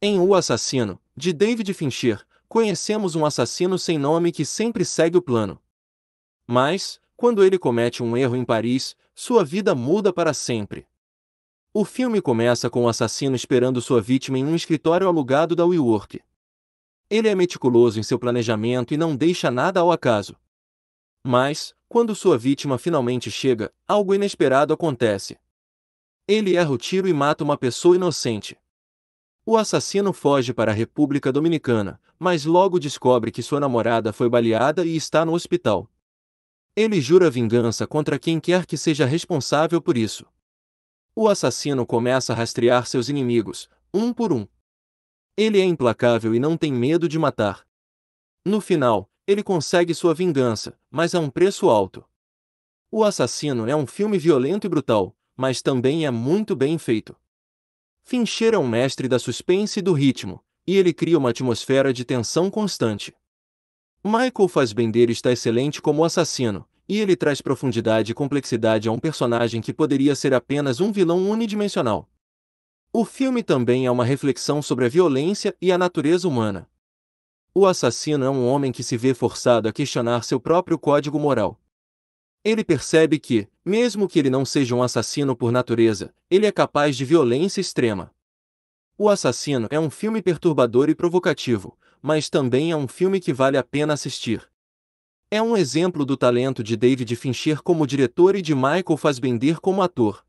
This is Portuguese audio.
Em O Assassino, de David Fincher, conhecemos um assassino sem nome que sempre segue o plano. Mas, quando ele comete um erro em Paris, sua vida muda para sempre. O filme começa com o assassino esperando sua vítima em um escritório alugado da WeWork. Ele é meticuloso em seu planejamento e não deixa nada ao acaso. Mas, quando sua vítima finalmente chega, algo inesperado acontece. Ele erra o tiro e mata uma pessoa inocente. O assassino foge para a República Dominicana, mas logo descobre que sua namorada foi baleada e está no hospital. Ele jura vingança contra quem quer que seja responsável por isso. O assassino começa a rastrear seus inimigos, um por um. Ele é implacável e não tem medo de matar. No final, ele consegue sua vingança, mas a um preço alto. O Assassino é um filme violento e brutal, mas também é muito bem feito. Fincher é um mestre da suspense e do ritmo, e ele cria uma atmosfera de tensão constante. Michael Fassbender está excelente como assassino, e ele traz profundidade e complexidade a um personagem que poderia ser apenas um vilão unidimensional. O filme também é uma reflexão sobre a violência e a natureza humana. O assassino é um homem que se vê forçado a questionar seu próprio código moral, ele percebe que, mesmo que ele não seja um assassino por natureza, ele é capaz de violência extrema. O Assassino é um filme perturbador e provocativo, mas também é um filme que vale a pena assistir. É um exemplo do talento de David Fincher como diretor e de Michael Fassbender como ator.